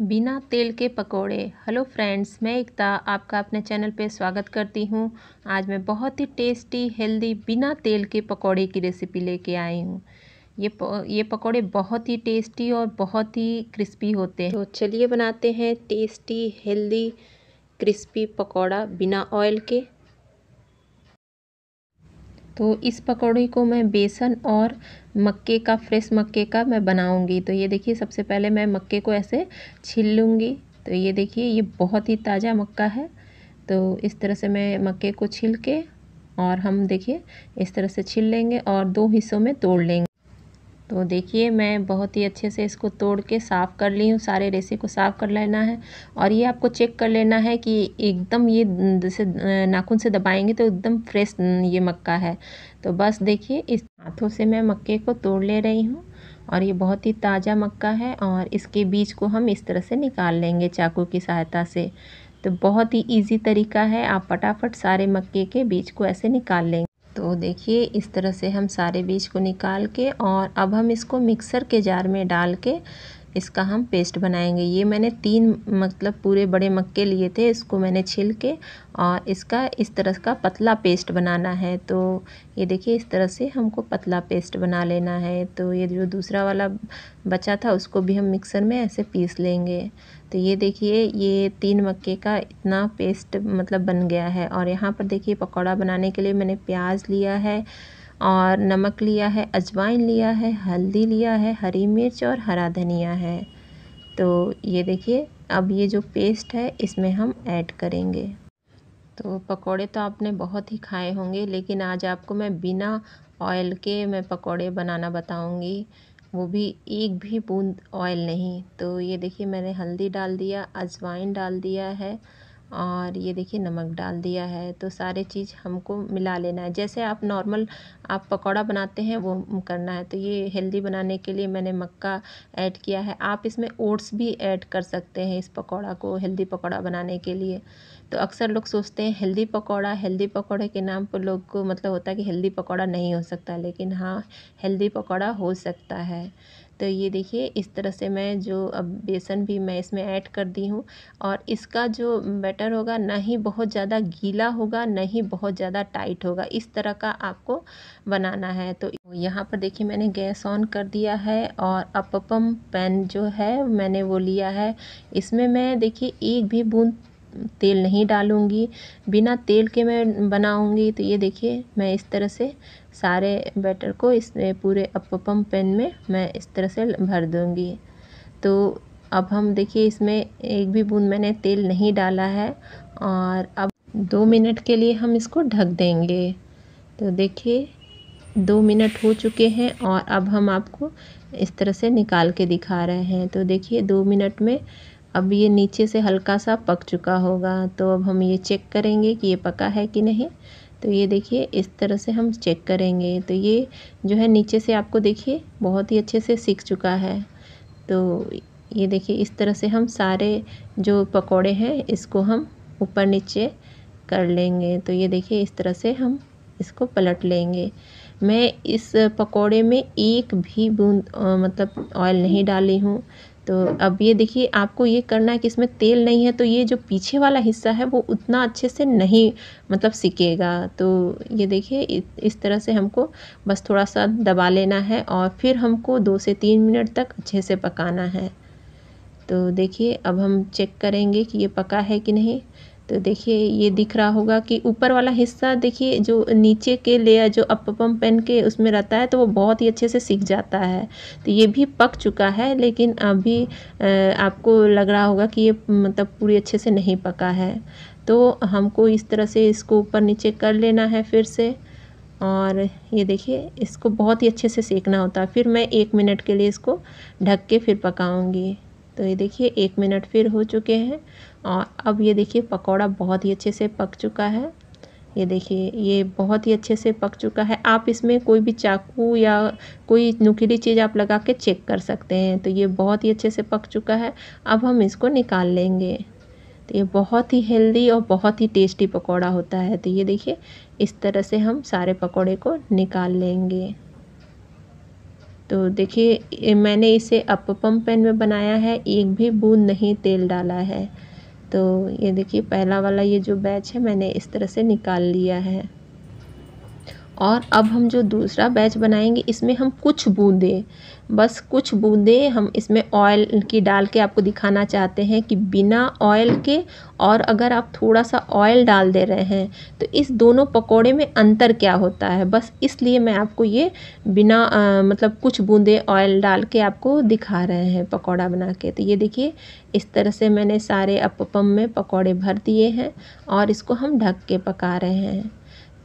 बिना तेल के पकोड़े हेलो फ्रेंड्स मैं एकता आपका अपने चैनल पे स्वागत करती हूँ आज मैं बहुत ही टेस्टी हेल्दी बिना तेल के पकोड़े की रेसिपी लेके आई हूँ ये प, ये पकोड़े बहुत ही टेस्टी और बहुत ही क्रिस्पी होते हैं तो चलिए बनाते हैं टेस्टी हेल्दी क्रिस्पी पकोड़ा बिना ऑयल के तो इस पकौड़े को मैं बेसन और मक्के का फ्रेश मक्के का मैं बनाऊंगी तो ये देखिए सबसे पहले मैं मक्के को ऐसे छील लूँगी तो ये देखिए ये बहुत ही ताज़ा मक्का है तो इस तरह से मैं मक्के को छिल के और हम देखिए इस तरह से छिल लेंगे और दो हिस्सों में तोड़ लेंगे तो देखिए मैं बहुत ही अच्छे से इसको तोड़ के साफ़ कर ली हूँ सारे रेसे को साफ़ कर लेना है और ये आपको चेक कर लेना है कि एकदम ये जैसे नाखून से दबाएंगे तो एकदम फ्रेश ये मक्का है तो बस देखिए इस हाथों से मैं मक्के को तोड़ ले रही हूँ और ये बहुत ही ताज़ा मक्का है और इसके बीज को हम इस तरह से निकाल लेंगे चाकू की सहायता से तो बहुत ही ईजी तरीका है आप फटाफट सारे मक्के के बीज को ऐसे निकाल लेंगे तो देखिए इस तरह से हम सारे बीज को निकाल के और अब हम इसको मिक्सर के जार में डाल के इसका हम पेस्ट बनाएंगे ये मैंने तीन मतलब पूरे बड़े मक्के लिए थे इसको मैंने छिल के और इसका इस तरह का पतला पेस्ट बनाना है तो ये देखिए इस तरह से हमको पतला पेस्ट बना लेना है तो ये जो दूसरा वाला बचा था उसको भी हम मिक्सर में ऐसे पीस लेंगे तो ये देखिए ये तीन मक्के का इतना पेस्ट मतलब बन गया है और यहाँ पर देखिए पकौड़ा बनाने के लिए मैंने प्याज लिया है और नमक लिया है अजवाइन लिया है हल्दी लिया है हरी मिर्च और हरा धनिया है तो ये देखिए अब ये जो पेस्ट है इसमें हम ऐड करेंगे तो पकोड़े तो आपने बहुत ही खाए होंगे लेकिन आज आपको मैं बिना ऑयल के मैं पकोड़े बनाना बताऊंगी वो भी एक भी बूंद ऑयल नहीं तो ये देखिए मैंने हल्दी डाल दिया अजवाइन डाल दिया है और ये देखिए नमक डाल दिया है तो सारे चीज़ हमको मिला लेना है जैसे आप नॉर्मल आप पकौड़ा बनाते हैं वो करना है तो ये हेल्दी बनाने के लिए मैंने मक्का ऐड किया है आप इसमें ओट्स भी ऐड कर सकते हैं इस पकौड़ा को हेल्दी पकौड़ा बनाने के लिए तो अक्सर लोग सोचते हैं हेल्दी पकौड़ा हेल्दी पकौड़े के नाम पर लोग को मतलब होता है कि हेल्दी पकौड़ा नहीं हो सकता लेकिन हाँ हेल्दी पकौड़ा हो सकता है तो ये देखिए इस तरह से मैं जो अब बेसन भी मैं इसमें ऐड कर दी हूँ और इसका जो बैटर होगा ना ही बहुत ज़्यादा गीला होगा ना ही बहुत ज़्यादा टाइट होगा इस तरह का आपको बनाना है तो यहाँ पर देखिए मैंने गैस ऑन कर दिया है और अपपम पैन जो है मैंने वो लिया है इसमें मैं देखिए एक भी बूंद तेल नहीं डालूँगी बिना तेल के मैं बनाऊँगी तो ये देखिए मैं इस तरह से सारे बैटर को इस पूरे अपम पैन में मैं इस तरह से भर दूँगी तो अब हम देखिए इसमें एक भी बूंद मैंने तेल नहीं डाला है और अब दो मिनट के लिए हम इसको ढक देंगे तो देखिए दो मिनट हो चुके हैं और अब हम आपको इस तरह से निकाल के दिखा रहे हैं तो देखिए दो मिनट में अब ये नीचे से हल्का सा पक चुका होगा तो अब हम ये चेक करेंगे कि ये पका है कि नहीं तो ये देखिए इस तरह से हम चेक करेंगे तो ये जो है नीचे से आपको देखिए बहुत ही अच्छे से सीख चुका है तो ये देखिए इस तरह से हम सारे जो पकोड़े हैं इसको हम ऊपर नीचे कर लेंगे तो ये देखिए इस तरह से हम इसको पलट लेंगे मैं इस पकोड़े में एक भी बूंद मतलब ऑयल नहीं डाली हूँ तो अब ये देखिए आपको ये करना है कि इसमें तेल नहीं है तो ये जो पीछे वाला हिस्सा है वो उतना अच्छे से नहीं मतलब सिकेगा तो ये देखिए इस तरह से हमको बस थोड़ा सा दबा लेना है और फिर हमको दो से तीन मिनट तक अच्छे से पकाना है तो देखिए अब हम चेक करेंगे कि ये पका है कि नहीं तो देखिए ये दिख रहा होगा कि ऊपर वाला हिस्सा देखिए जो नीचे के लेयर जो अपम पेन के उसमें रहता है तो वो बहुत ही अच्छे से सीख जाता है तो ये भी पक चुका है लेकिन अभी आपको लग रहा होगा कि ये मतलब पूरी अच्छे से नहीं पका है तो हमको इस तरह से इसको ऊपर नीचे कर लेना है फिर से और ये देखिए इसको बहुत ही अच्छे से सेकना होता है फिर मैं एक मिनट के लिए इसको ढक के फिर पकाऊंगी तो ये देखिए एक मिनट फिर हो चुके हैं और अब ये देखिए पकौड़ा बहुत ही अच्छे से पक चुका है ये देखिए ये बहुत ही अच्छे से पक चुका है आप इसमें कोई भी चाकू या कोई नुकीली चीज़ आप लगा के चेक कर सकते हैं तो ये बहुत ही अच्छे से पक चुका है अब हम इसको निकाल लेंगे तो ये बहुत ही हेल्दी और बहुत ही टेस्टी पकौड़ा होता है तो ये देखिए इस तरह से हम सारे पकौड़े को निकाल लेंगे तो देखिए मैंने इसे अपपम पेन में बनाया है एक भी बूंद नहीं तेल डाला है तो ये देखिए पहला वाला ये जो बैच है मैंने इस तरह से निकाल लिया है और अब हम जो दूसरा बैच बनाएंगे इसमें हम कुछ बूंदे बस कुछ बूंदे हम इसमें ऑयल की डाल के आपको दिखाना चाहते हैं कि बिना ऑयल के और अगर आप थोड़ा सा ऑयल डाल दे रहे हैं तो इस दोनों पकोड़े में अंतर क्या होता है बस इसलिए मैं आपको ये बिना आ, मतलब कुछ बूंदे ऑयल डाल के आपको दिखा रहे हैं पकौड़ा बना के तो ये देखिए इस तरह से मैंने सारे अपपम में पकौड़े भर दिए हैं और इसको हम ढक के पका रहे हैं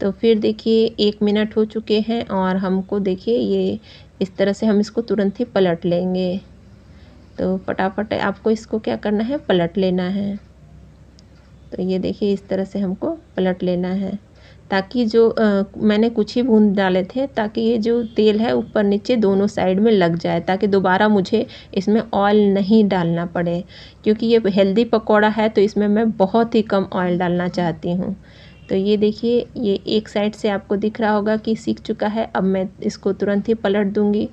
तो फिर देखिए एक मिनट हो चुके हैं और हमको देखिए ये इस तरह से हम इसको तुरंत ही पलट लेंगे तो फटाफट आपको इसको क्या करना है पलट लेना है तो ये देखिए इस तरह से हमको पलट लेना है ताकि जो आ, मैंने कुछ ही बूंद डाले थे ताकि ये जो तेल है ऊपर नीचे दोनों साइड में लग जाए ताकि दोबारा मुझे इसमें ऑयल नहीं डालना पड़े क्योंकि ये हेल्दी पकौड़ा है तो इसमें मैं बहुत ही कम ऑयल डालना चाहती हूँ तो ये देखिए ये एक साइड से आपको दिख रहा होगा कि सीख चुका है अब मैं इसको तुरंत ही पलट दूँगी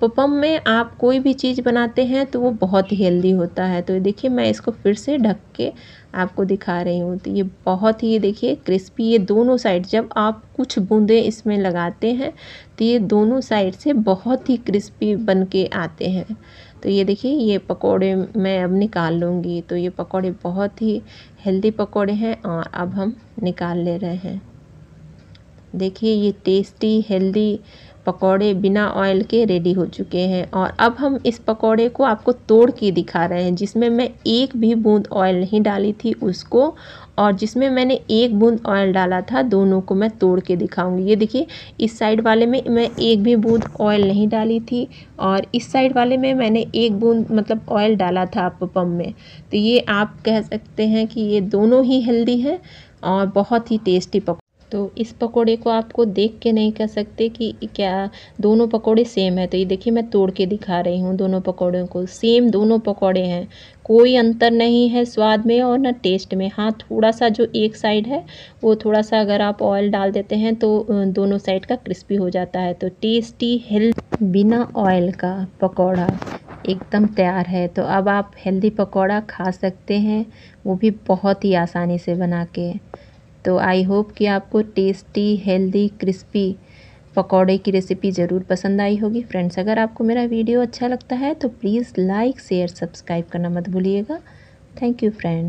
पपम में आप कोई भी चीज़ बनाते हैं तो वो बहुत ही हेल्दी होता है तो देखिए मैं इसको फिर से ढक के आपको दिखा रही हूँ तो ये बहुत ही देखिए क्रिस्पी ये दोनों साइड जब आप कुछ बूंदें इसमें लगाते हैं तो ये दोनों साइड से बहुत ही क्रिस्पी बन के आते हैं तो ये देखिए ये पकोड़े मैं अब निकाल लूँगी तो ये पकोड़े बहुत ही हेल्दी पकौड़े हैं और अब हम निकाल ले रहे हैं देखिए ये टेस्टी हेल्दी पकोड़े बिना ऑयल के रेडी हो चुके हैं और अब हम इस पकोड़े को आपको तोड़ के दिखा रहे हैं जिसमें मैं एक भी बूंद ऑयल नहीं डाली थी उसको और जिसमें मैंने एक बूंद ऑयल डाला था दोनों को मैं तोड़ के दिखाऊंगी ये देखिए इस साइड वाले में मैं एक भी बूंद ऑयल नहीं डाली थी और इस साइड वाले में मैंने एक बूंद मतलब ऑयल डाला था पम में तो ये आप कह सकते हैं कि ये दोनों ही हेल्दी हैं और बहुत ही टेस्टी पकौड़े तो इस पकोड़े को आपको देख के नहीं कह सकते कि क्या दोनों पकोड़े सेम है तो ये देखिए मैं तोड़ के दिखा रही हूँ दोनों पकोड़ों को सेम दोनों पकोड़े हैं कोई अंतर नहीं है स्वाद में और ना टेस्ट में हाँ थोड़ा सा जो एक साइड है वो थोड़ा सा अगर आप ऑयल डाल देते हैं तो दोनों साइड का क्रिस्पी हो जाता है तो टेस्टी हेल्थ बिना ऑयल का पकौड़ा एकदम तैयार है तो अब आप हेल्दी पकौड़ा खा सकते हैं वो भी बहुत ही आसानी से बना के तो आई होप कि आपको टेस्टी हेल्दी क्रिस्पी पकौड़े की रेसिपी ज़रूर पसंद आई होगी फ्रेंड्स अगर आपको मेरा वीडियो अच्छा लगता है तो प्लीज़ लाइक शेयर सब्सक्राइब करना मत भूलिएगा थैंक यू फ्रेंड